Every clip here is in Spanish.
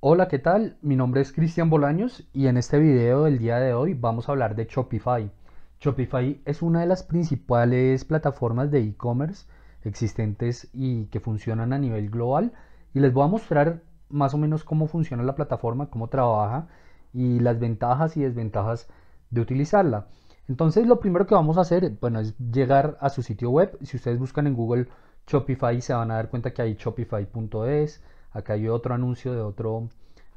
Hola, ¿qué tal? Mi nombre es Cristian Bolaños y en este video del día de hoy vamos a hablar de Shopify. Shopify es una de las principales plataformas de e-commerce existentes y que funcionan a nivel global y les voy a mostrar más o menos cómo funciona la plataforma, cómo trabaja y las ventajas y desventajas de utilizarla. Entonces lo primero que vamos a hacer bueno, es llegar a su sitio web. Si ustedes buscan en Google Shopify se van a dar cuenta que hay shopify.es, Acá hay otro anuncio de otro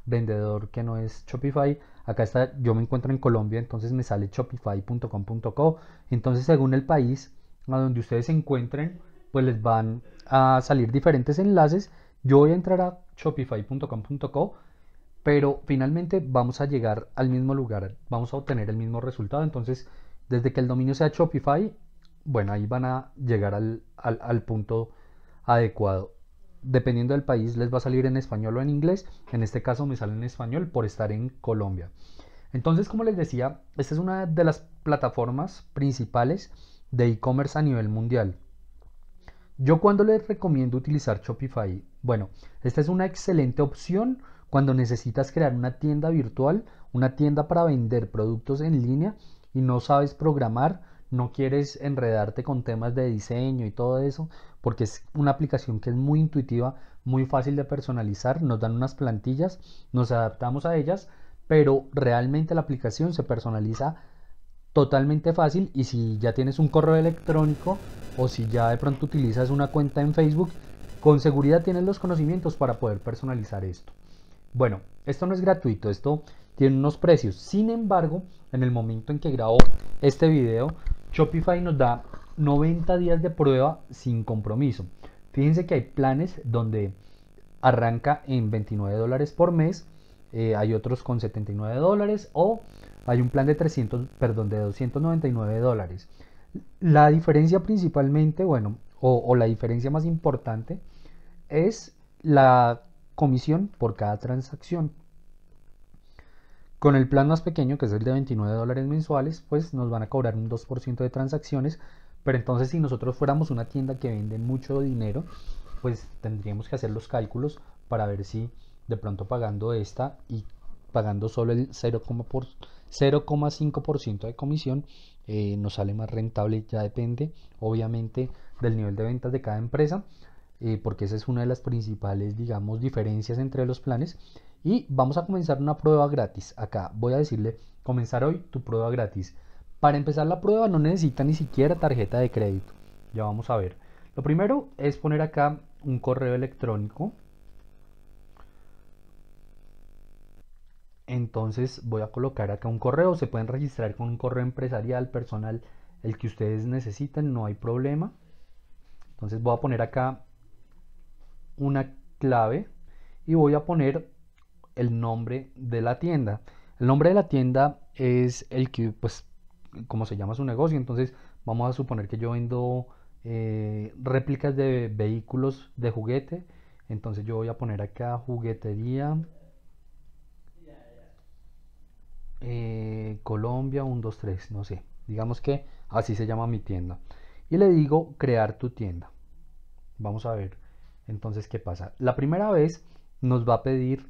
vendedor que no es Shopify. Acá está, yo me encuentro en Colombia, entonces me sale shopify.com.co. Entonces, según el país a donde ustedes se encuentren, pues les van a salir diferentes enlaces. Yo voy a entrar a shopify.com.co, pero finalmente vamos a llegar al mismo lugar, vamos a obtener el mismo resultado. Entonces, desde que el dominio sea Shopify, bueno, ahí van a llegar al, al punto adecuado dependiendo del país, les va a salir en español o en inglés. En este caso me sale en español por estar en Colombia. Entonces, como les decía, esta es una de las plataformas principales de e-commerce a nivel mundial. Yo cuando les recomiendo utilizar Shopify, bueno, esta es una excelente opción cuando necesitas crear una tienda virtual, una tienda para vender productos en línea y no sabes programar, no quieres enredarte con temas de diseño y todo eso, porque es una aplicación que es muy intuitiva, muy fácil de personalizar, nos dan unas plantillas, nos adaptamos a ellas, pero realmente la aplicación se personaliza totalmente fácil y si ya tienes un correo electrónico o si ya de pronto utilizas una cuenta en Facebook, con seguridad tienes los conocimientos para poder personalizar esto. Bueno, esto no es gratuito, esto tiene unos precios. Sin embargo, en el momento en que grabo este video, Shopify nos da 90 días de prueba sin compromiso. Fíjense que hay planes donde arranca en 29 dólares por mes, eh, hay otros con 79 dólares o hay un plan de 300, perdón, de 299 dólares. La diferencia principalmente, bueno, o, la diferencia más importante es la comisión por cada transacción. Con el plan más pequeño, que es el de 29 dólares mensuales, pues nos van a cobrar un 2% de transacciones pero entonces si nosotros fuéramos una tienda que vende mucho dinero, pues tendríamos que hacer los cálculos para ver si de pronto pagando esta y pagando solo el 0,5% de comisión eh, nos sale más rentable, ya depende obviamente del nivel de ventas de cada empresa, eh, porque esa es una de las principales, digamos, diferencias entre los planes. Y vamos a comenzar una prueba gratis. Acá voy a decirle, comenzar hoy tu prueba gratis. Para empezar la prueba no necesita ni siquiera tarjeta de crédito. Ya vamos a ver. Lo primero es poner acá un correo electrónico. Entonces voy a colocar acá un correo. Se pueden registrar con un correo empresarial, personal, el que ustedes necesiten, no hay problema. Entonces voy a poner acá una clave y voy a poner el nombre de la tienda. El nombre de la tienda es el que pues como se llama su negocio. Entonces, vamos a suponer que yo vendo eh, réplicas de vehículos de juguete. Entonces, yo voy a poner acá juguetería eh, Colombia 123, no sé. Digamos que así se llama mi tienda. Y le digo crear tu tienda. Vamos a ver entonces qué pasa. La primera vez nos va a pedir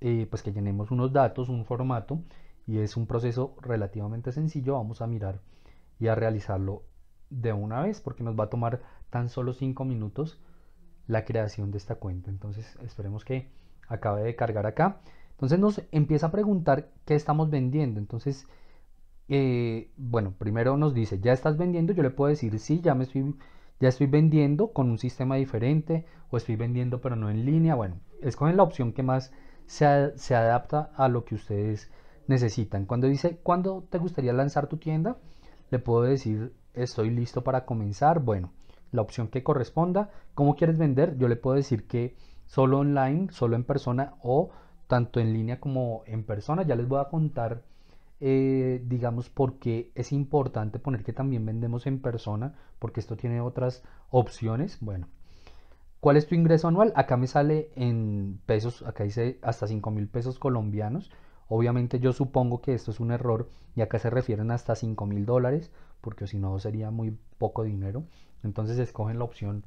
eh, pues que llenemos unos datos, un formato y es un proceso relativamente sencillo, vamos a mirar y a realizarlo de una vez porque nos va a tomar tan solo 5 minutos la creación de esta cuenta. Entonces esperemos que acabe de cargar acá. Entonces nos empieza a preguntar qué estamos vendiendo. Entonces, eh, bueno, primero nos dice, ya estás vendiendo, yo le puedo decir, sí, ya me estoy, ya estoy vendiendo con un sistema diferente o estoy vendiendo pero no en línea. Bueno, escogen la opción que más se, se adapta a lo que ustedes necesitan. Cuando dice, ¿cuándo te gustaría lanzar tu tienda? Le puedo decir, estoy listo para comenzar. Bueno, la opción que corresponda. ¿Cómo quieres vender? Yo le puedo decir que solo online, solo en persona o tanto en línea como en persona. Ya les voy a contar, eh, digamos, por qué es importante poner que también vendemos en persona, porque esto tiene otras opciones. Bueno, ¿cuál es tu ingreso anual? Acá me sale en pesos, acá dice hasta 5 mil pesos colombianos. Obviamente yo supongo que esto es un error, y acá se refieren hasta 5 mil dólares, porque si no sería muy poco dinero. Entonces escogen la opción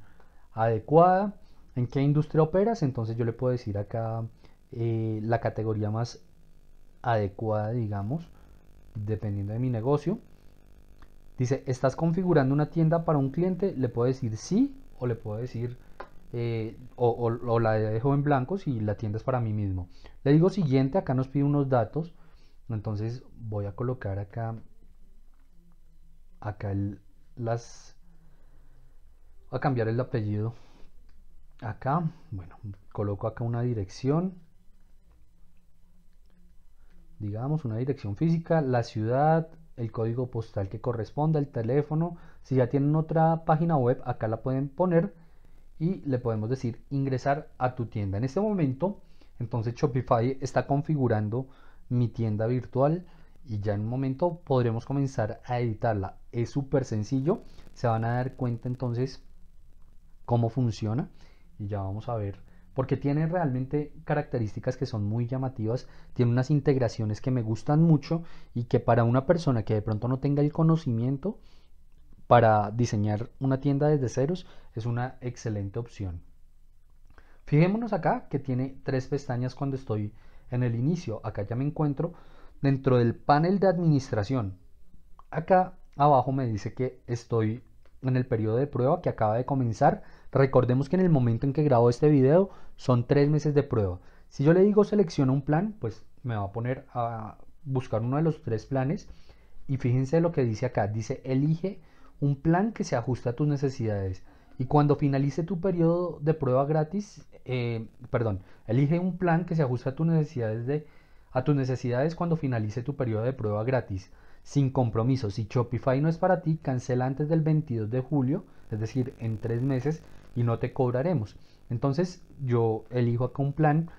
adecuada. ¿En qué industria operas? Entonces yo le puedo decir acá eh, la categoría más adecuada, digamos, dependiendo de mi negocio. Dice, ¿estás configurando una tienda para un cliente? Le puedo decir sí o le puedo decir eh, o, la dejo en blanco si la tienda es para mí mismo. Le digo siguiente, acá nos pide unos datos. Entonces voy a colocar acá, acá las, voy a cambiar el apellido. Acá, bueno, coloco acá una dirección, digamos una dirección física, la ciudad, el código postal que corresponda, el teléfono. Si ya tienen otra página web, acá la pueden poner y le podemos decir ingresar a tu tienda. En este momento, entonces Shopify está configurando mi tienda virtual y ya en un momento podremos comenzar a editarla. Es súper sencillo, se van a dar cuenta entonces cómo funciona y ya vamos a ver porque tiene realmente características que son muy llamativas, tiene unas integraciones que me gustan mucho y que para una persona que de pronto no tenga el conocimiento para diseñar una tienda desde ceros es una excelente opción. Fijémonos acá que tiene tres pestañas cuando estoy en el inicio. Acá ya me encuentro dentro del panel de administración. Acá abajo me dice que estoy en el periodo de prueba que acaba de comenzar. Recordemos que en el momento en que grabo este video son tres meses de prueba. Si yo le digo selecciona un plan, pues me va a poner a buscar uno de los tres planes. Y fíjense lo que dice acá. Dice elige un plan que se ajuste a tus necesidades. Y cuando finalice tu periodo de prueba gratis, eh, perdón, elige un plan que se ajuste a tus necesidades de a tus necesidades cuando finalice tu periodo de prueba gratis, sin compromiso. Si Shopify no es para ti, cancela antes del 22 de julio, es decir, en tres meses, y no te cobraremos. Entonces yo elijo acá un plan,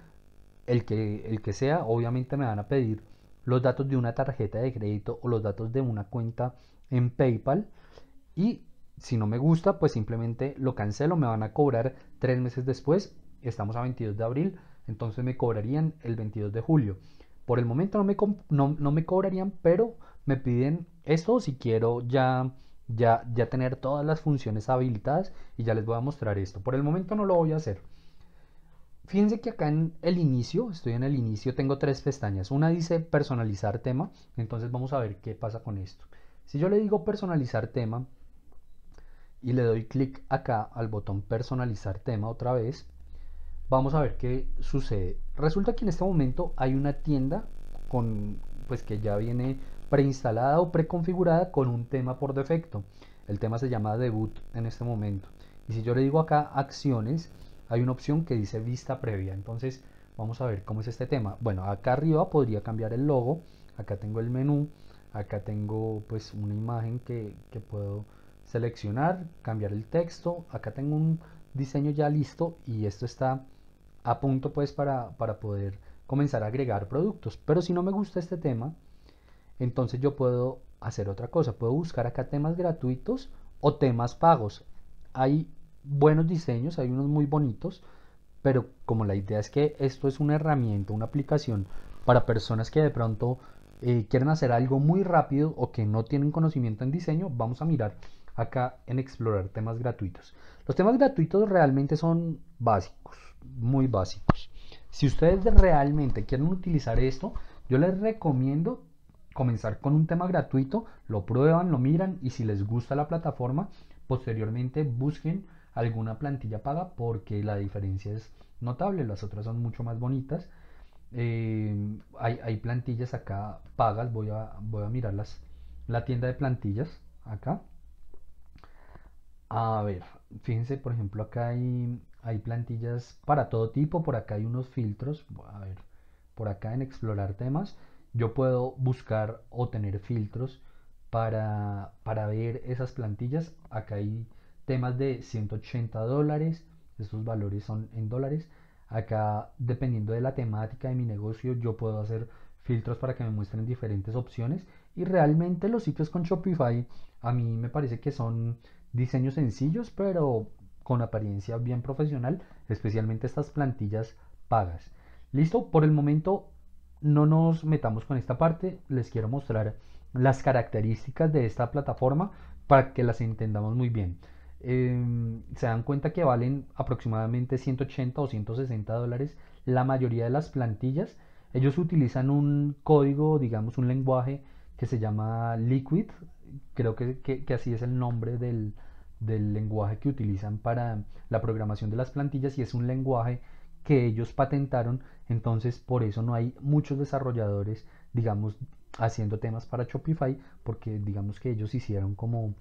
el que, el que sea, obviamente me van a pedir los datos de una tarjeta de crédito o los datos de una cuenta en PayPal y si no me gusta, pues simplemente lo cancelo, me van a cobrar tres meses después, estamos a 22 de abril, entonces me cobrarían el 22 de julio. Por el momento no me, no, me cobrarían, pero me piden esto si quiero ya, ya, ya tener todas las funciones habilitadas y ya les voy a mostrar esto. Por el momento no lo voy a hacer. Fíjense que acá en el inicio, estoy en el inicio, tengo tres pestañas. Una dice personalizar tema, entonces vamos a ver qué pasa con esto. Si yo le digo personalizar tema, y le doy clic acá al botón personalizar tema otra vez, vamos a ver qué sucede. Resulta que en este momento hay una tienda con, pues que ya viene preinstalada o preconfigurada con un tema por defecto. El tema se llama debut en este momento. Y si yo le digo acá acciones, hay una opción que dice vista previa. Entonces vamos a ver cómo es este tema. Bueno, acá arriba podría cambiar el logo. Acá tengo el menú. Acá tengo pues una imagen que, que puedo seleccionar, cambiar el texto. Acá tengo un diseño ya listo y esto está a punto pues para, poder comenzar a agregar productos. Pero si no me gusta este tema, entonces yo puedo hacer otra cosa. Puedo buscar acá temas gratuitos o temas pagos. Hay buenos diseños, hay unos muy bonitos, pero como la idea es que esto es una herramienta, una aplicación para personas que de pronto eh, quieren hacer algo muy rápido o que no tienen conocimiento en diseño, vamos a mirar acá en explorar temas gratuitos. Los temas gratuitos realmente son básicos, muy básicos. Si ustedes realmente quieren utilizar esto, yo les recomiendo comenzar con un tema gratuito, lo prueban, lo miran y si les gusta la plataforma, posteriormente busquen alguna plantilla paga porque la diferencia es notable, las otras son mucho más bonitas. Eh, hay, plantillas acá pagas, voy a, voy a mirarlas, la tienda de plantillas acá. A ver, fíjense, por ejemplo, acá hay, plantillas para todo tipo. Por acá hay unos filtros. A ver, por acá en explorar temas, yo puedo buscar o tener filtros para, para ver esas plantillas. Acá hay temas de 180 dólares. Estos valores son en dólares. Acá, dependiendo de la temática de mi negocio, yo puedo hacer filtros para que me muestren diferentes opciones. Y realmente los sitios con Shopify a mí me parece que son diseños sencillos pero con apariencia bien profesional, especialmente estas plantillas pagas. Listo, por el momento no nos metamos con esta parte, les quiero mostrar las características de esta plataforma para que las entendamos muy bien. Em, se dan cuenta que valen aproximadamente 180 o 160 dólares la mayoría de las plantillas. Ellos utilizan un código, digamos un lenguaje que se llama Liquid, creo que, así es el nombre del, lenguaje que utilizan para la programación de las plantillas y es un lenguaje que ellos patentaron, entonces por eso no hay muchos desarrolladores, digamos, haciendo temas para Shopify, porque digamos que ellos hicieron como,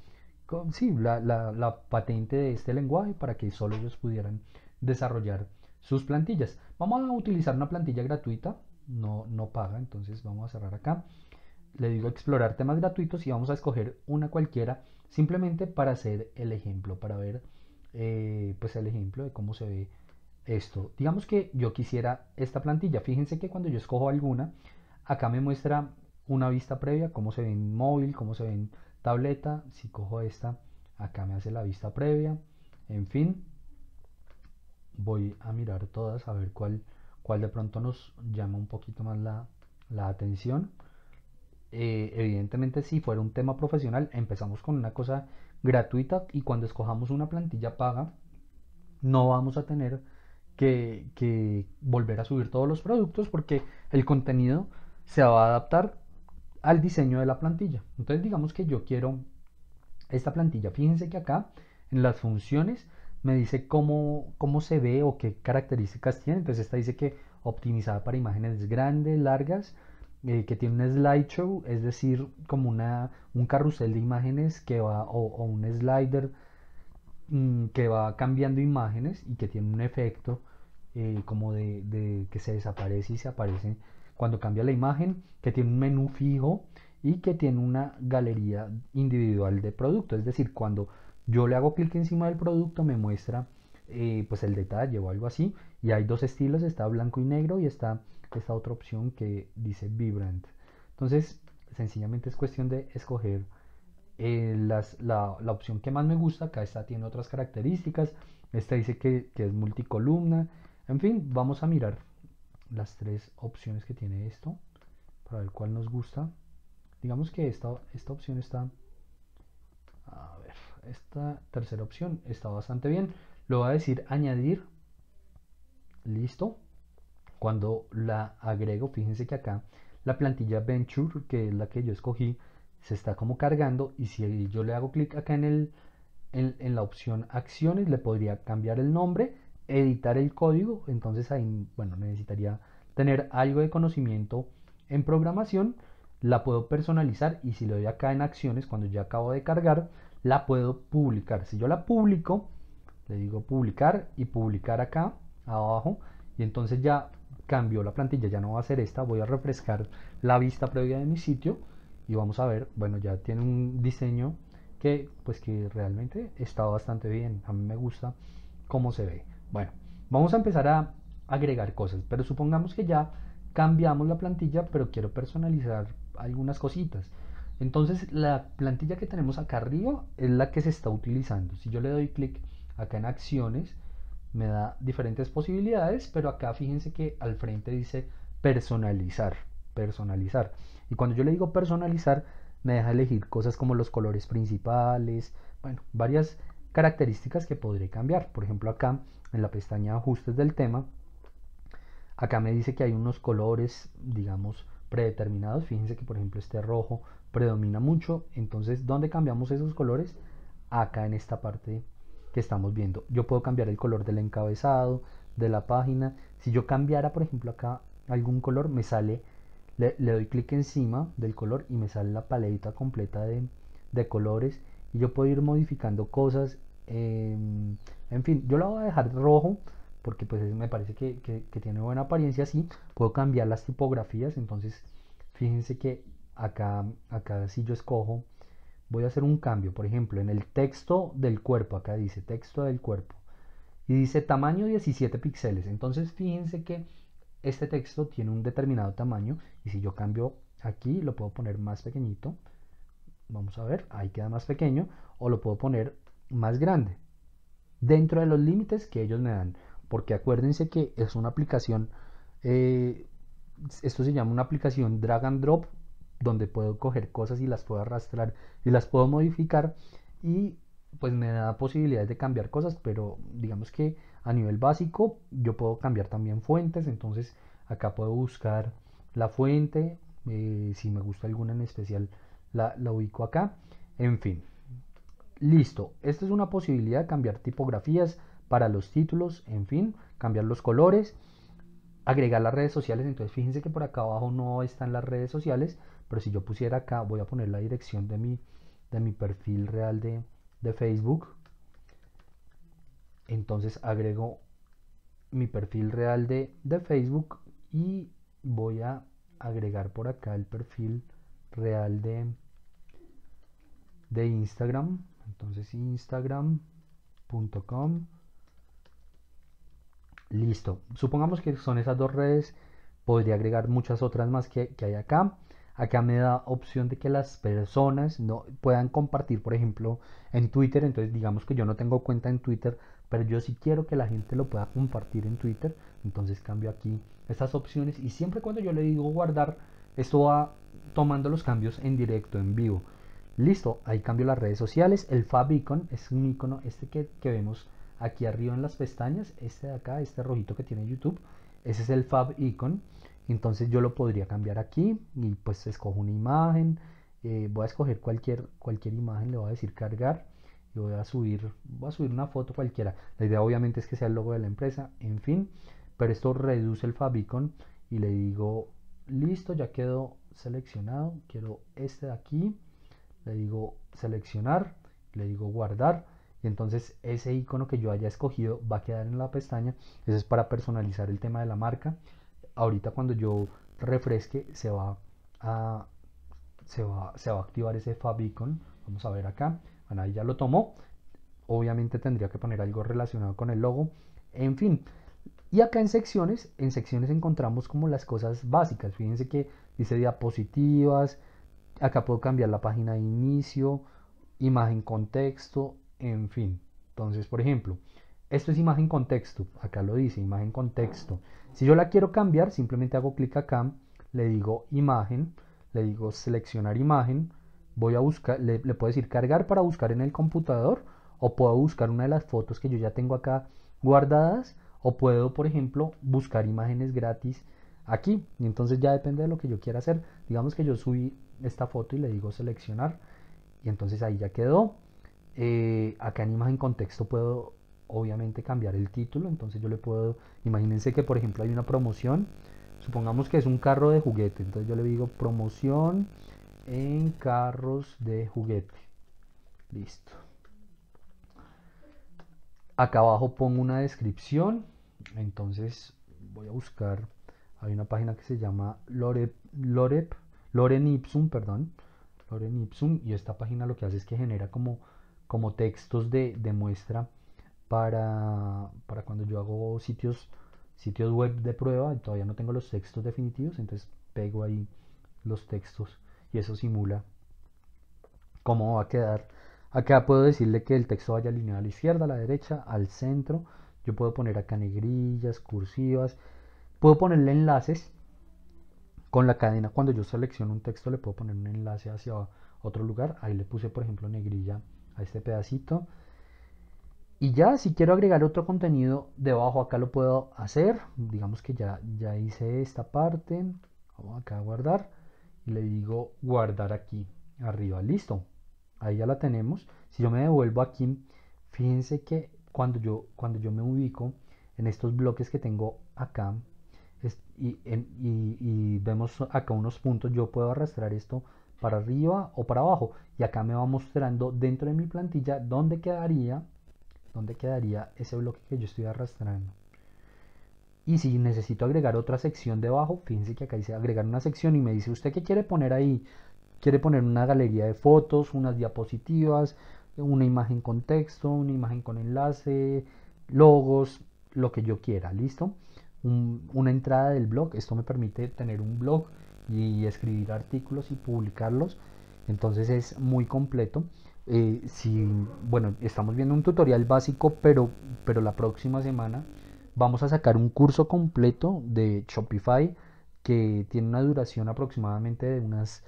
sí, la, la, patente de este lenguaje para que solo ellos pudieran desarrollar sus plantillas. Vamos a utilizar una plantilla gratuita, no, no paga, entonces vamos a cerrar acá le digo explorar temas gratuitos y vamos a escoger una cualquiera simplemente para hacer el ejemplo, para ver eh, pues el ejemplo de cómo se ve esto. Digamos que yo quisiera esta plantilla. Fíjense que cuando yo escojo alguna, acá me muestra una vista previa, cómo se ve en móvil, cómo se ve en tableta. Si cojo esta, acá me hace la vista previa. En fin, voy a mirar todas a ver cuál, cuál de pronto nos llama un poquito más la, la atención. Eh, evidentemente si fuera un tema profesional, empezamos con una cosa gratuita y cuando escojamos una plantilla paga, no vamos a tener que, volver a subir todos los productos porque el contenido se va a adaptar al diseño de la plantilla. Entonces digamos que yo quiero esta plantilla. Fíjense que acá en las funciones me dice cómo, cómo se ve o qué características tiene. Entonces esta dice que optimizada para imágenes grandes, largas, eh, que tiene un slideshow, es decir, como una, un carrusel de imágenes que va, o, un slider mm, que va cambiando imágenes y que tiene un efecto eh, como de, que se desaparece y se aparece cuando cambia la imagen, que tiene un menú fijo y que tiene una galería individual de producto. Es decir, cuando yo le hago clic encima del producto me muestra eh, pues el detalle o algo así. Y hay dos estilos, está blanco y negro y está esta otra opción que dice Vibrant. Entonces, sencillamente es cuestión de escoger eh, las, la, la, opción que más me gusta. Acá está tiene otras características. Esta dice que, que es multicolumna. En fin, vamos a mirar las tres opciones que tiene esto para ver cuál nos gusta. Digamos que esta, esta opción está... A ver, esta tercera opción está bastante bien. Lo va a decir añadir. Listo. Cuando la agrego, fíjense que acá la plantilla Venture, que es la que yo escogí, se está como cargando y si yo le hago clic acá en, el, en, la opción acciones, le podría cambiar el nombre, editar el código, entonces ahí, bueno, necesitaría tener algo de conocimiento en programación, la puedo personalizar y si le doy acá en acciones, cuando ya acabo de cargar, la puedo publicar. Si yo la publico, le digo publicar y publicar acá abajo y entonces ya cambió la plantilla, ya no va a ser esta, voy a refrescar la vista previa de mi sitio y vamos a ver, bueno, ya tiene un diseño que pues que realmente está bastante bien, a mí me gusta cómo se ve. Bueno, vamos a empezar a agregar cosas, pero supongamos que ya cambiamos la plantilla, pero quiero personalizar algunas cositas. Entonces la plantilla que tenemos acá arriba es la que se está utilizando. Si yo le doy clic acá en acciones, me da diferentes posibilidades, pero acá fíjense que al frente dice personalizar, personalizar. Y cuando yo le digo personalizar, me deja elegir cosas como los colores principales, bueno, varias características que podré cambiar. Por ejemplo, acá en la pestaña ajustes del tema, acá me dice que hay unos colores, digamos, predeterminados. Fíjense que, por ejemplo, este rojo predomina mucho. Entonces, ¿dónde cambiamos esos colores? Acá en esta parte que estamos viendo. Yo puedo cambiar el color del encabezado, de la página. Si yo cambiara, por ejemplo, acá algún color, me sale, le, doy clic encima del color y me sale la paleta completa de, colores. Y yo puedo ir modificando cosas. Em, en fin, yo lo voy a dejar rojo porque pues me parece que, que, tiene buena apariencia así. Puedo cambiar las tipografías, entonces fíjense que acá, acá si yo escojo voy a hacer un cambio, por ejemplo, en el texto del cuerpo, acá dice texto del cuerpo, y dice tamaño 17 píxeles. Entonces fíjense que este texto tiene un determinado tamaño y si yo cambio aquí lo puedo poner más pequeñito, vamos a ver, ahí queda más pequeño, o lo puedo poner más grande, dentro de los límites que ellos me dan, porque acuérdense que es una aplicación, eh, esto se llama una aplicación drag and drop donde puedo coger cosas y las puedo arrastrar y las puedo modificar y pues me da posibilidades de cambiar cosas, pero digamos que a nivel básico yo puedo cambiar también fuentes, entonces acá puedo buscar la fuente, eh, si me gusta alguna en especial la, la ubico acá, en fin. Listo, esta es una posibilidad, de cambiar tipografías para los títulos, en fin, cambiar los colores, agregar las redes sociales, entonces fíjense que por acá abajo no están las redes sociales, pero si yo pusiera acá, voy a poner la dirección de mi, de mi perfil real de, Facebook. Entonces agrego mi perfil real de, de Facebook y voy a agregar por acá el perfil real de, de Instagram. Entonces instagram.com. Listo. Supongamos que son esas dos redes. Podría agregar muchas otras más que, que hay acá. Acá me da opción de que las personas no puedan compartir, por ejemplo, en Twitter. Entonces, digamos que yo no tengo cuenta en Twitter, pero yo sí quiero que la gente lo pueda compartir en Twitter. Entonces cambio aquí estas opciones y siempre cuando yo le digo guardar, esto va tomando los cambios en directo, en vivo. Listo, ahí cambio las redes sociales. El Fab Icon es un icono este que, que vemos aquí arriba en las pestañas. Este de acá, este rojito que tiene YouTube. Ese es el Fab Icon. Entonces yo lo podría cambiar aquí y pues escojo una imagen. Eh, voy a escoger cualquier, cualquier imagen, le voy a decir cargar y voy a subir, voy a subir una foto cualquiera. La idea obviamente es que sea el logo de la empresa, en fin. Pero esto reduce el favicon y le digo listo, ya quedó seleccionado. Quiero este de aquí. Le digo seleccionar, le digo guardar. Y entonces ese icono que yo haya escogido va a quedar en la pestaña. Eso es para personalizar el tema de la marca ahorita cuando yo refresque se va a, se va, se va a activar ese favicon. Vamos a ver acá. ahí ya lo tomó. Obviamente tendría que poner algo relacionado con el logo. En fin. Y acá en secciones, en secciones encontramos como las cosas básicas. Fíjense que dice diapositivas. Acá puedo cambiar la página de inicio, imagen contexto, en fin. Entonces, por ejemplo, esto es imagen contexto, acá lo dice, imagen contexto. Si yo la quiero cambiar, simplemente hago clic acá, le digo imagen, le digo seleccionar imagen, voy a buscar, le, puedo decir cargar para buscar en el computador, o puedo buscar una de las fotos que yo ya tengo acá guardadas, o puedo, por ejemplo, buscar imágenes gratis aquí. Y entonces ya depende de lo que yo quiera hacer. Digamos que yo subí esta foto y le digo seleccionar. Y entonces ahí ya quedó. Eh, acá en imagen contexto puedo obviamente cambiar el título. Entonces yo le puedo, imagínense que por ejemplo hay una promoción, supongamos que es un carro de juguete, entonces yo le digo promoción en carros de juguete. Listo. Acá abajo pongo una descripción, entonces voy a buscar, hay una página que se llama Lorep, Lorep, Loren Ipsum, perdón, Loren Ipsum, y esta página lo que hace es que genera como, como textos de muestra para, cuando yo hago sitios, sitios web de prueba, y todavía no tengo los textos definitivos, entonces pego ahí los textos y eso simula cómo va a quedar. Acá puedo decirle que el texto vaya alineado a la izquierda, a la derecha, al centro. Yo puedo poner acá negrillas, cursivas. Puedo ponerle enlaces con la cadena. Cuando yo selecciono un texto le puedo poner un enlace hacia otro lugar. Ahí le puse, por ejemplo, negrilla a este pedacito. Y ya, si quiero agregar otro contenido debajo, acá lo puedo hacer. Digamos que ya, ya hice esta parte. Vamos acá a guardar. Y le digo guardar aquí arriba. Listo. Ahí ya la tenemos. Si yo me devuelvo aquí, fíjense que cuando yo, cuando yo me ubico en estos bloques que tengo acá, y, y vemos acá unos puntos, yo puedo arrastrar esto para arriba o para abajo. Y acá me va mostrando dentro de mi plantilla dónde quedaría dónde quedaría ese bloque que yo estoy arrastrando. Y si necesito agregar otra sección debajo, fíjense que acá dice agregar una sección y me dice usted qué quiere poner ahí. Quiere poner una galería de fotos, unas diapositivas, una imagen con texto, una imagen con enlace, logos, lo que yo quiera, ¿listo? una entrada del blog, esto me permite tener un blog y escribir artículos y publicarlos, entonces es muy completo. Eh, si, bueno, estamos viendo un tutorial básico, pero, pero la próxima semana vamos a sacar un curso completo de Shopify que tiene una duración aproximadamente de unas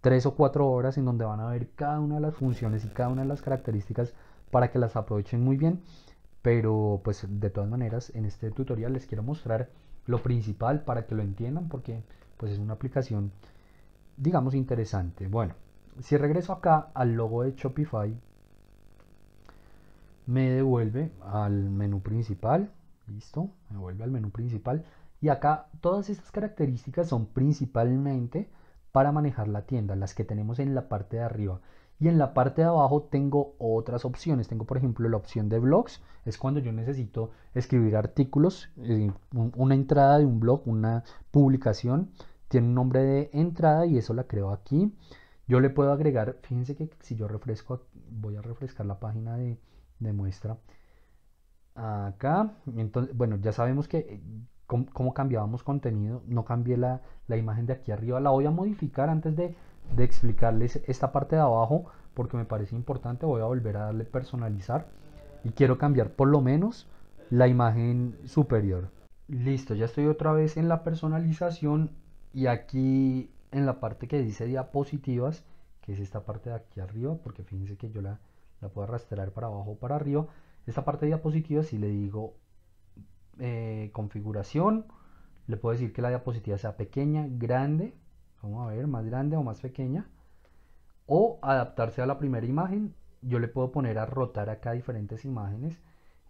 3 o 4 horas en donde van a ver cada una de las funciones y cada una de las características para que las aprovechen muy bien. Pero pues de todas maneras en este tutorial les quiero mostrar lo principal para que lo entiendan porque pues es una aplicación digamos interesante. Bueno, si regreso acá al logo de Shopify, me devuelve al menú principal. Listo, me vuelve al menú principal. Y acá todas estas características son principalmente para manejar la tienda, las que tenemos en la parte de arriba. Y en la parte de abajo tengo otras opciones. Tengo, por ejemplo, la opción de blogs. Es cuando yo necesito escribir artículos. Eh, una entrada de un blog, una publicación, tiene un nombre de entrada y eso la creo aquí. Yo le puedo agregar, fíjense que si yo refresco, voy a refrescar la página de, muestra acá. Entonces, bueno, ya sabemos que eh, cómo, cambiábamos contenido. No cambié la, imagen de aquí arriba. La voy a modificar antes de, de explicarles esta parte de abajo porque me parece importante. Voy a volver a darle personalizar y quiero cambiar por lo menos la imagen superior. Listo, ya estoy otra vez en la personalización y aquí en la parte que dice diapositivas, que es esta parte de aquí arriba, porque fíjense que yo la, puedo arrastrar para abajo o para arriba. Esta parte de diapositivas, si le digo eh, configuración, le puedo decir que la diapositiva sea pequeña, grande, vamos a ver, más grande o más pequeña, o adaptarse a la primera imagen. Yo le puedo poner a rotar acá diferentes imágenes.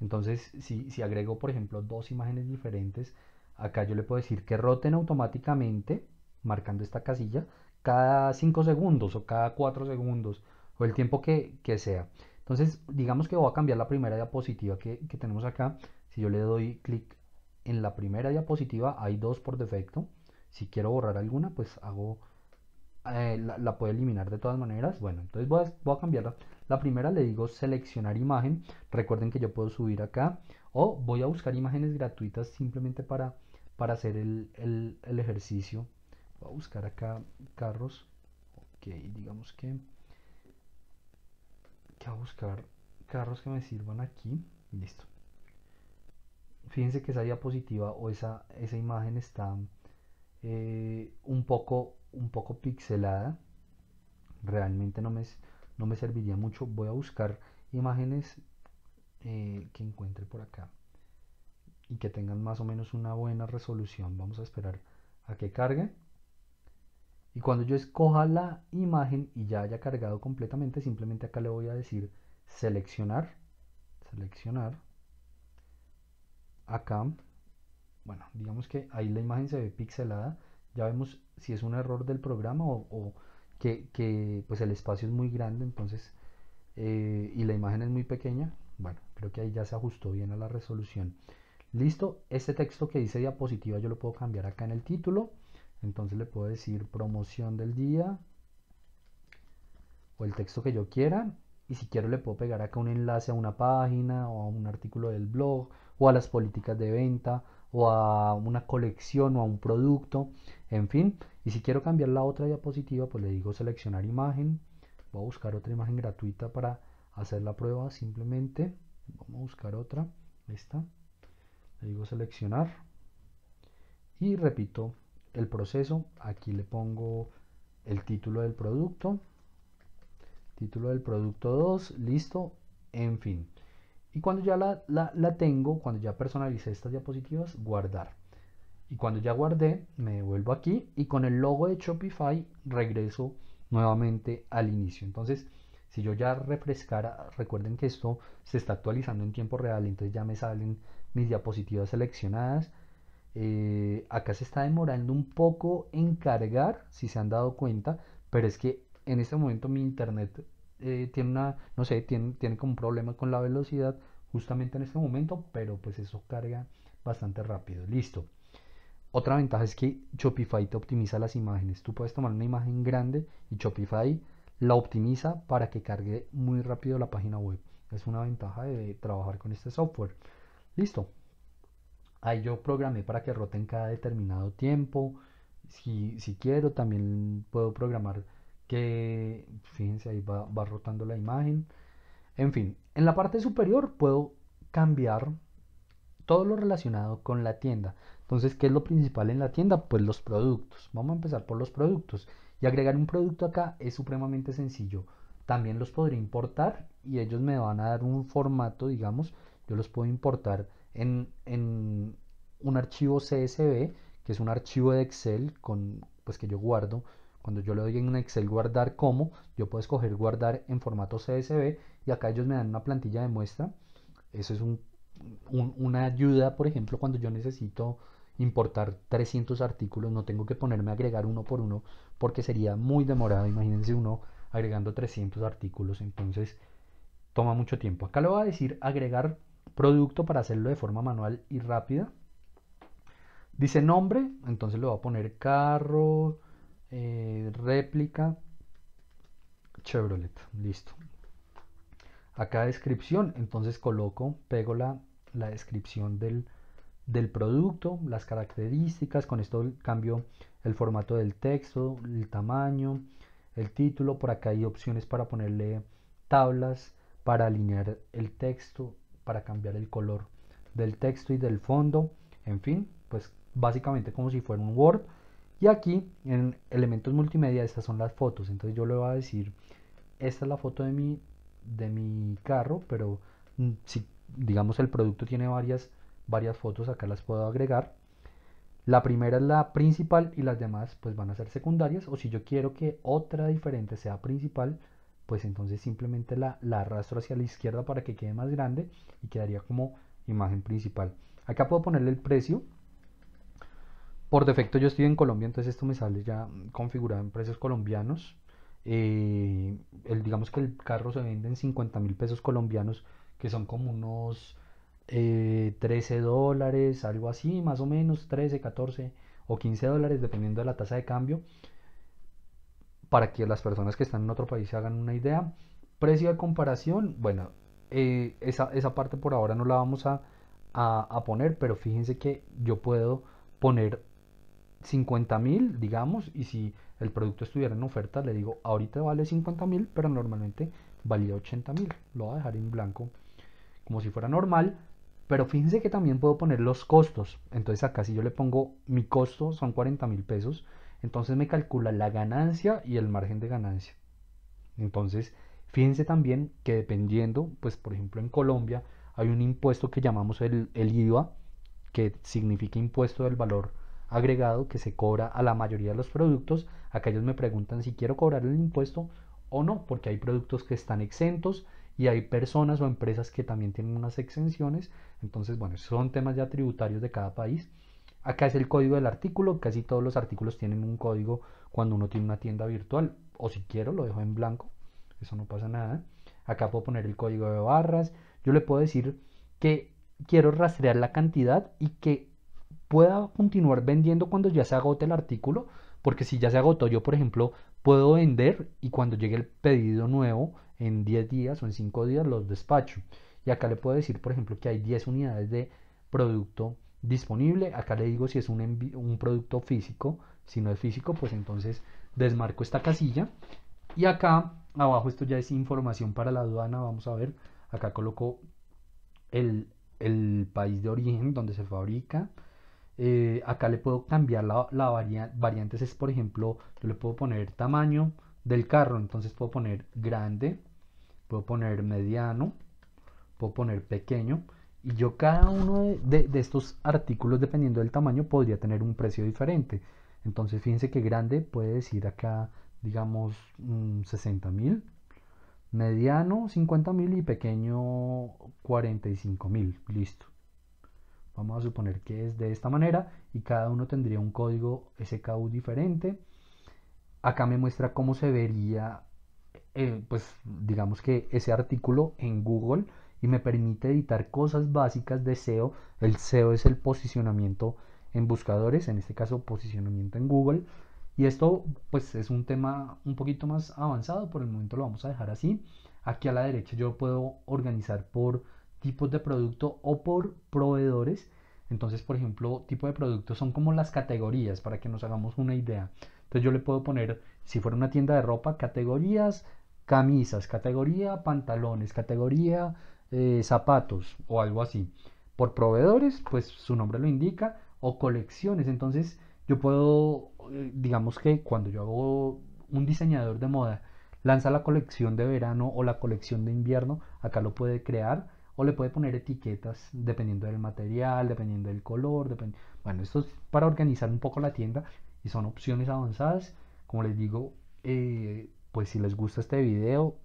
Entonces, si, si agrego, por ejemplo, dos imágenes diferentes, acá yo le puedo decir que roten automáticamente marcando esta casilla cada 5 segundos o cada 4 segundos o el tiempo que, sea. Entonces, digamos que voy a cambiar la primera diapositiva que, que tenemos acá. Si yo le doy clic en la primera diapositiva, hay dos por defecto. Si quiero borrar alguna, pues hago eh, la, puedo eliminar de todas maneras. Bueno, entonces voy a, cambiarla. La primera le digo seleccionar imagen. Recuerden que yo puedo subir acá o voy a buscar imágenes gratuitas simplemente para, para hacer el ejercicio a buscar acá carros ok digamos que a buscar carros que me sirvan aquí listo fíjense que esa diapositiva o esa, esa imagen está eh, un poco un poco pixelada realmente no me, no me serviría mucho voy a buscar imágenes eh, que encuentre por acá y que tengan más o menos una buena resolución vamos a esperar a que cargue y cuando yo escoja la imagen y ya haya cargado completamente, simplemente acá le voy a decir seleccionar, seleccionar, acá, bueno, digamos que ahí la imagen se ve pixelada, ya vemos si es un error del programa o, que, pues el espacio es muy grande, entonces, eh, y la imagen es muy pequeña, bueno, creo que ahí ya se ajustó bien a la resolución. Listo, este texto que dice diapositiva yo lo puedo cambiar acá en el título entonces le puedo decir promoción del día o el texto que yo quiera. Y si quiero le puedo pegar acá un enlace a una página o a un artículo del blog o a las políticas de venta o a una colección o a un producto, en fin. Y si quiero cambiar la otra diapositiva, pues le digo seleccionar imagen. Voy a buscar otra imagen gratuita para hacer la prueba simplemente. Vamos a buscar otra. Esta. Le digo seleccionar. Y repito el proceso, aquí le pongo el título del producto, título del producto 2, listo, en fin. Y cuando ya la, tengo, cuando ya personalicé estas diapositivas, guardar. Y cuando ya guardé, me vuelvo aquí y con el logo de Shopify regreso nuevamente al inicio. Entonces, si yo ya refrescara, recuerden que esto se está actualizando en tiempo real, entonces ya me salen mis diapositivas seleccionadas eh, acá se está demorando un poco en cargar, si se han dado cuenta, pero es que en este momento mi internet eh, tiene una, no sé, tiene, tiene como un problema con la velocidad justamente en este momento, pero pues eso carga bastante rápido. Listo. Otra ventaja es que Shopify te optimiza las imágenes. Tú puedes tomar una imagen grande y Shopify la optimiza para que cargue muy rápido la página web. Es una ventaja de trabajar con este software. Listo ahí yo programé para que roten cada determinado tiempo. Si, quiero, también puedo programar que, fíjense, ahí va, rotando la imagen. En fin, en la parte superior puedo cambiar todo lo relacionado con la tienda. Entonces, ¿qué es lo principal en la tienda? Pues los productos. Vamos a empezar por los productos. Y agregar un producto acá es supremamente sencillo. También los podré importar y ellos me van a dar un formato, digamos, yo los puedo importar en, un archivo CSV, que es un archivo de Excel con, pues, que yo guardo. Cuando yo le doy en Excel guardar como, yo puedo escoger guardar en formato CSV y acá ellos me dan una plantilla de muestra. Eso es una ayuda, por ejemplo, cuando yo necesito importar 300 artículos, no tengo que ponerme a agregar uno por uno porque sería muy demorado. Imagínense uno agregando 300 artículos, entonces toma mucho tiempo. Acá le va a decir agregar producto para hacerlo de forma manual y rápida. Dice nombre, entonces le voy a poner carro, eh, réplica, Chevrolet, listo. Acá descripción, entonces coloco, pego la, la descripción del, del producto, las características, con esto cambio el formato del texto, el tamaño, el título, por acá hay opciones para ponerle tablas, para alinear el texto, para cambiar el color del texto y del fondo, en fin, pues básicamente como si fuera un Word. Y aquí en elementos multimedia estas son las fotos, entonces yo le voy a decir, esta es la foto de mi, de mi carro, pero mm, si digamos el producto tiene varias, varias fotos, acá las puedo agregar. La primera es la principal y las demás pues van a ser secundarias o si yo quiero que otra diferente sea principal, pues entonces simplemente la, arrastro hacia la izquierda para que quede más grande y quedaría como imagen principal. Acá puedo ponerle el precio. Por defecto yo estoy en Colombia, entonces esto me sale ya configurado en precios colombianos. Eh, digamos que el carro se vende en 50 mil pesos colombianos, que son como unos 13 eh, dólares, algo así, más o menos, 13, 14 o 15 dólares, dependiendo de la tasa de cambio para que las personas que están en otro país se hagan una idea. Precio de comparación, bueno, eh, esa, parte por ahora no la vamos a, a poner, pero fíjense que yo puedo poner 50 mil, digamos, y si el producto estuviera en oferta, le digo, ahorita vale 50 mil, pero normalmente valía 80 mil. Lo voy a dejar en blanco, como si fuera normal, pero fíjense que también puedo poner los costos. Entonces acá si yo le pongo mi costo son 40 mil pesos, entonces me calcula la ganancia y el margen de ganancia. Entonces, fíjense también que dependiendo, pues por ejemplo en Colombia hay un impuesto que llamamos el, IVA, que significa impuesto del valor agregado que se cobra a la mayoría de los productos. Acá ellos me preguntan si quiero cobrar el impuesto o no, porque hay productos que están exentos y hay personas o empresas que también tienen unas exenciones. Entonces, bueno, son temas ya tributarios de cada país. Acá es el código del artículo, casi todos los artículos tienen un código cuando uno tiene una tienda virtual, o si quiero lo dejo en blanco, eso no pasa nada. Acá puedo poner el código de barras, yo le puedo decir que quiero rastrear la cantidad y que pueda continuar vendiendo cuando ya se agote el artículo, porque si ya se agotó, yo por ejemplo puedo vender y cuando llegue el pedido nuevo en 10 días o en 5 días los despacho. Y acá le puedo decir, por ejemplo, que hay 10 unidades de producto disponible. Acá le digo si es un, producto físico. Si no es físico, pues entonces desmarco esta casilla. Y acá abajo esto ya es información para la aduana. Vamos a ver. Acá coloco el, país de origen donde se fabrica. Eh, acá le puedo cambiar la, la variantes. Es por ejemplo, yo le puedo poner tamaño del carro. Entonces puedo poner grande. Puedo poner mediano. Puedo poner pequeño y yo cada uno de, estos artículos, dependiendo del tamaño, podría tener un precio diferente. Entonces, fíjense que grande puede decir acá, digamos, 60 mm, mil, mediano 50 mil y pequeño 45 mil. Listo. Vamos a suponer que es de esta manera y cada uno tendría un código SKU diferente. Acá me muestra cómo se vería, eh, pues digamos que ese artículo en Google y me permite editar cosas básicas de SEO. El SEO es el posicionamiento en buscadores, en este caso posicionamiento en Google. Y esto pues es un tema un poquito más avanzado, por el momento lo vamos a dejar así. Aquí a la derecha yo puedo organizar por tipos de producto o por proveedores. Entonces, por ejemplo, tipo de producto son como las categorías para que nos hagamos una idea. Entonces yo le puedo poner, si fuera una tienda de ropa, categorías, camisas, categoría, pantalones, categoría, eh, zapatos o algo así por proveedores, pues su nombre lo indica, o colecciones. Entonces yo puedo, eh, digamos que cuando yo hago un diseñador de moda, lanza la colección de verano o la colección de invierno, acá lo puede crear o le puede poner etiquetas dependiendo del material, dependiendo del color. Bueno, esto es para organizar un poco la tienda y son opciones avanzadas. Como les digo, eh, pues si les gusta este video,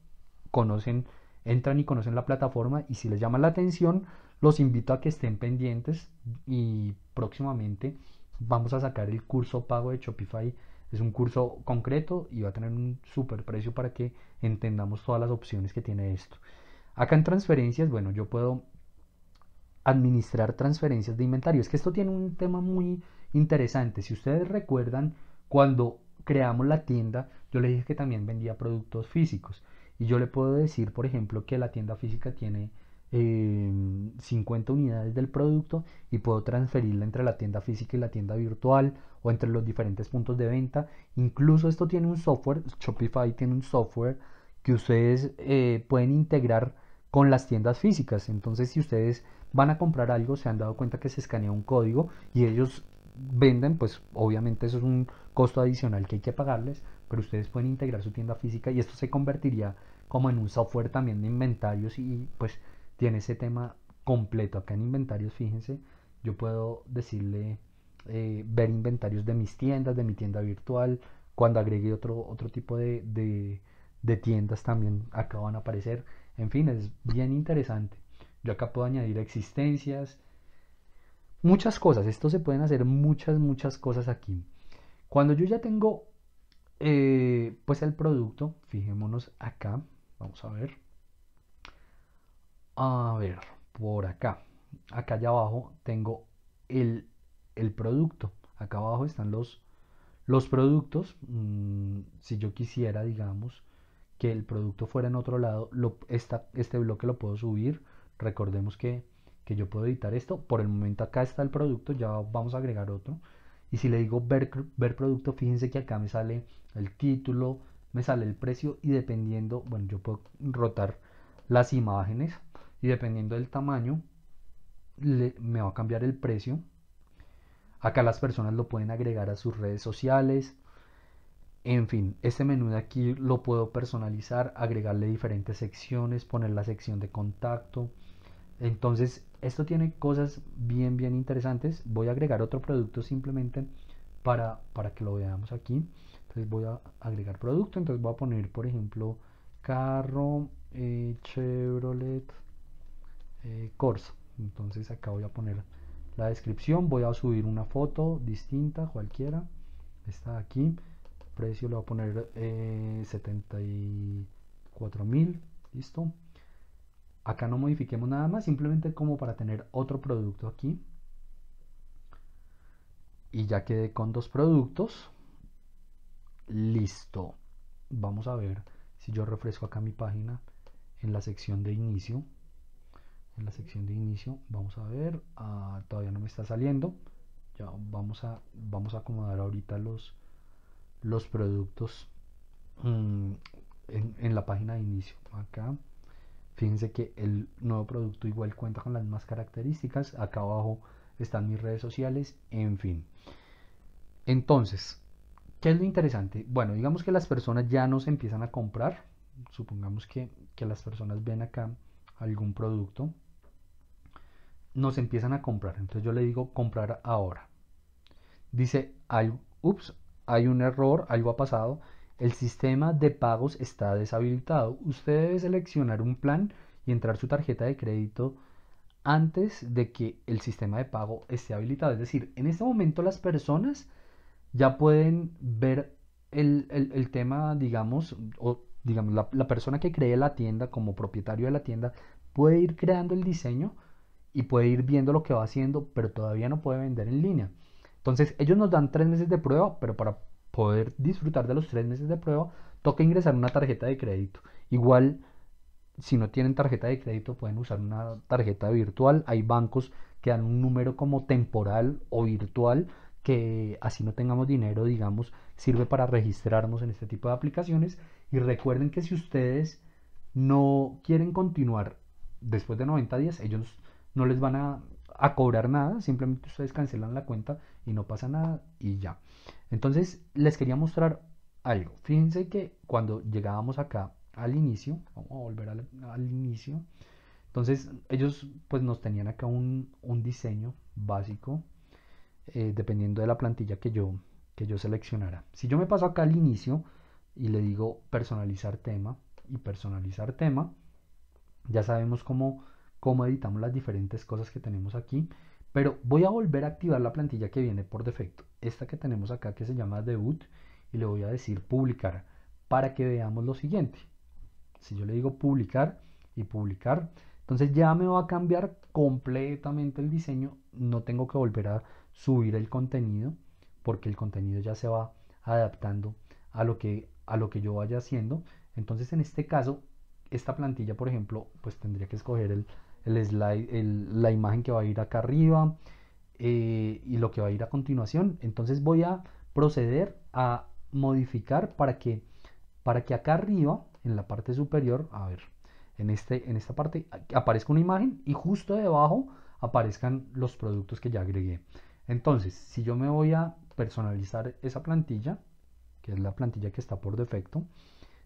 conocen entran y conocen la plataforma y si les llama la atención, los invito a que estén pendientes y próximamente vamos a sacar el curso pago de Shopify. Es un curso concreto y va a tener un super precio para que entendamos todas las opciones que tiene esto. Acá en transferencias, bueno, yo puedo administrar transferencias de inventario. Es que esto tiene un tema muy interesante. Si ustedes recuerdan, cuando creamos la tienda, yo les dije que también vendía productos físicos. Y yo le puedo decir, por ejemplo, que la tienda física tiene 50 em, unidades del producto y puedo transferirla entre la tienda física y la tienda virtual o entre los diferentes puntos de venta. Incluso esto tiene un software, Shopify tiene un software que ustedes eh, pueden integrar con las tiendas físicas. Entonces, si ustedes van a comprar algo, se han dado cuenta que se escanea un código y ellos venden, pues obviamente eso es un costo adicional que hay que pagarles, pero ustedes pueden integrar su tienda física y esto se convertiría como en un software también de inventarios y pues tiene ese tema completo. Acá en inventarios, fíjense, yo puedo decirle eh, ver inventarios de mis tiendas, de mi tienda virtual. Cuando agregue otro, otro tipo de, tiendas también acá van a aparecer. En fin, es bien interesante. Yo acá puedo añadir existencias, muchas cosas. Esto se pueden hacer muchas, muchas cosas aquí. Cuando yo ya tengo eh, pues el producto, fijémonos acá, Vamos a ver. A ver, por acá. Acá allá abajo tengo el, producto. Acá abajo están los, los productos. Mm, si yo quisiera, digamos, que el producto fuera en otro lado, lo, este bloque lo puedo subir. Recordemos que, yo puedo editar esto. Por el momento acá está el producto. Ya vamos a agregar otro. Y si le digo ver, ver producto, fíjense que acá me sale el título, me sale el precio y dependiendo, bueno, yo puedo rotar las imágenes y dependiendo del tamaño, le, me va a cambiar el precio. Acá las personas lo pueden agregar a sus redes sociales. En fin, este menú de aquí lo puedo personalizar, agregarle diferentes secciones, poner la sección de contacto. Entonces, esto tiene cosas bien, bien interesantes. Voy a agregar otro producto simplemente para, para que lo veamos aquí. Entonces voy a agregar producto, entonces voy a poner, por ejemplo, carro eh, Chevrolet eh, Corsa. Entonces acá voy a poner la descripción, voy a subir una foto distinta, cualquiera. está aquí, precio lo voy a poner 74 eh, mil, listo. Acá no modifiquemos nada más, simplemente como para tener otro producto aquí. Y ya quedé con dos productos Listo. Vamos a ver si yo refresco acá mi página en la sección de inicio. En la sección de inicio, vamos a ver, ah, todavía no me está saliendo. Ya vamos a, vamos a acomodar ahorita los, los productos mm, en, en la página de inicio. Acá, fíjense que el nuevo producto igual cuenta con las mismas características. Acá abajo están mis redes sociales, en fin. Entonces, ¿Qué es lo interesante? Bueno, digamos que las personas ya nos empiezan a comprar. Supongamos que, las personas ven acá algún producto. Nos empiezan a comprar. Entonces yo le digo comprar ahora. Dice, hay, ups, hay un error, algo ha pasado. El sistema de pagos está deshabilitado. Usted debe seleccionar un plan y entrar su tarjeta de crédito antes de que el sistema de pago esté habilitado. Es decir, en este momento las personas ya pueden ver el, tema, digamos, o digamos, la, la, persona que cree la tienda como propietario de la tienda puede ir creando el diseño y puede ir viendo lo que va haciendo, pero todavía no puede vender en línea. Entonces ellos nos dan tres meses de prueba, pero para poder disfrutar de los tres meses de prueba, toca ingresar una tarjeta de crédito. Igual, si no tienen tarjeta de crédito, pueden usar una tarjeta virtual. Hay bancos que dan un número como temporal o virtual que así no tengamos dinero, digamos, sirve para registrarnos en este tipo de aplicaciones. Y recuerden que si ustedes no quieren continuar después de 90 días, ellos no les van a, cobrar nada, simplemente ustedes cancelan la cuenta y no pasa nada y ya. Entonces les quería mostrar algo. Fíjense que cuando llegábamos acá al inicio, vamos a volver al, inicio, entonces ellos pues nos tenían acá un diseño básico eh, dependiendo de la plantilla que yo, que yo seleccionara. Si yo me paso acá al inicio y le digo personalizar tema y personalizar tema, ya sabemos cómo, cómo editamos las diferentes cosas que tenemos aquí, pero voy a volver a activar la plantilla que viene por defecto, esta que tenemos acá que se llama debut, y le voy a decir publicar para que veamos lo siguiente. Si yo le digo publicar y publicar, entonces ya me va a cambiar completamente el diseño, no tengo que volver a subir el contenido porque el contenido ya se va adaptando a lo que, a lo que yo vaya haciendo. Entonces en este caso, esta plantilla, por ejemplo, pues tendría que escoger el, slide, la imagen que va a ir acá arriba eh, y lo que va a ir a continuación. Entonces voy a proceder a modificar para que, para que acá arriba, en la parte superior, a ver, en, este, en esta parte aparezca una imagen y justo debajo aparezcan los productos que ya agregué. Entonces, si yo me voy a personalizar esa plantilla, que es la plantilla que está por defecto,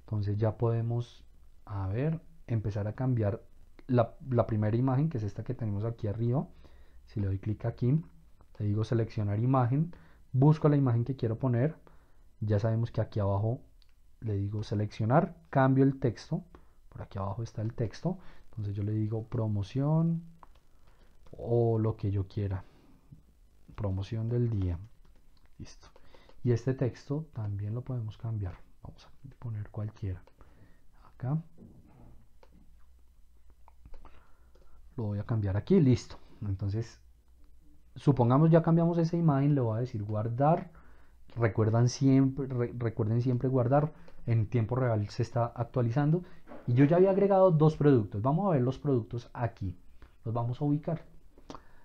entonces ya podemos, a ver, empezar a cambiar la, la primera imagen, que es esta que tenemos aquí arriba. Si le doy clic aquí, le digo seleccionar imagen, busco la imagen que quiero poner, ya sabemos que aquí abajo le digo seleccionar, cambio el texto, por aquí abajo está el texto entonces yo le digo promoción o lo que yo quiera promoción del día listo y este texto también lo podemos cambiar vamos a poner cualquiera acá lo voy a cambiar aquí listo entonces supongamos ya cambiamos esa imagen le voy a decir guardar Recuerdan siempre, recuerden siempre guardar, en tiempo real se está actualizando. Y yo ya había agregado dos productos. Vamos a ver los productos aquí. Los vamos a ubicar.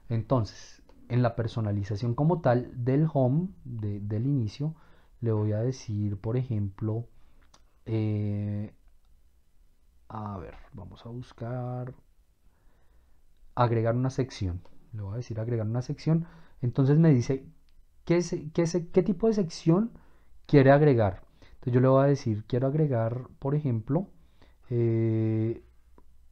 Entonces, en la personalización como tal del home, del inicio, le voy a decir, por ejemplo, eh, a ver, vamos a buscar agregar una sección. Le voy a decir agregar una sección. Entonces me dice ¿Qué, qué tipo de sección quiere agregar? Entonces yo le voy a decir, quiero agregar, por ejemplo, eh,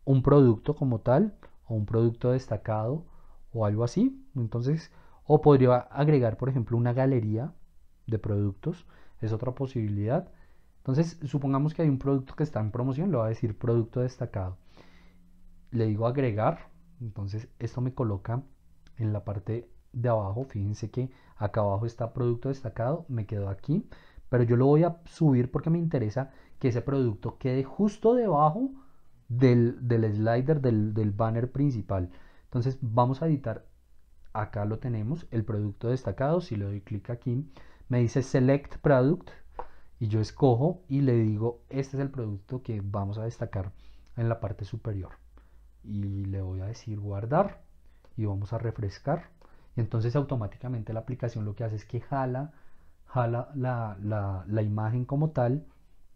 un producto como tal, o un producto destacado, o algo así. Entonces, o podría agregar, por ejemplo, una galería de productos. Es otra posibilidad. Entonces, supongamos que hay un producto que está en promoción, le voy a decir producto destacado. Le digo agregar, entonces esto me coloca en la parte de abajo, fíjense que acá abajo está producto destacado, me quedo aquí, pero yo lo voy a subir porque me interesa que ese producto quede justo debajo del, del slider, del, del banner principal. Entonces vamos a editar, acá lo tenemos, el producto destacado, si le doy clic aquí, me dice Select Product, y yo escojo y le digo este es el producto que vamos a destacar en la parte superior y le voy a decir guardar y vamos a refrescar entonces automáticamente la aplicación lo que hace es que jala, jala la, la, imagen como tal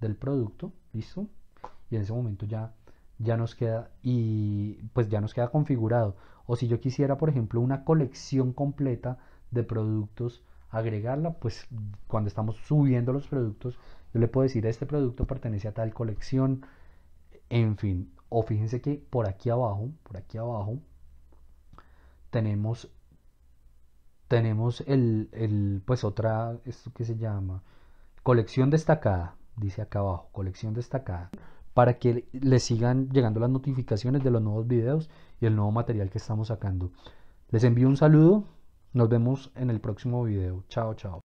del producto, ¿listo? Y en ese momento ya, ya nos queda y pues ya nos queda configurado. O si yo quisiera, por ejemplo, una colección completa de productos, agregarla, pues cuando estamos subiendo los productos, yo le puedo decir, este producto pertenece a tal colección, en fin. O fíjense que por aquí abajo, por aquí abajo, tenemos tenemos el, el, pues otra, esto que se llama colección destacada, dice acá abajo, colección destacada, para que les sigan llegando las notificaciones de los nuevos videos y el nuevo material que estamos sacando. Les envío un saludo, nos vemos en el próximo video. Chao, chao.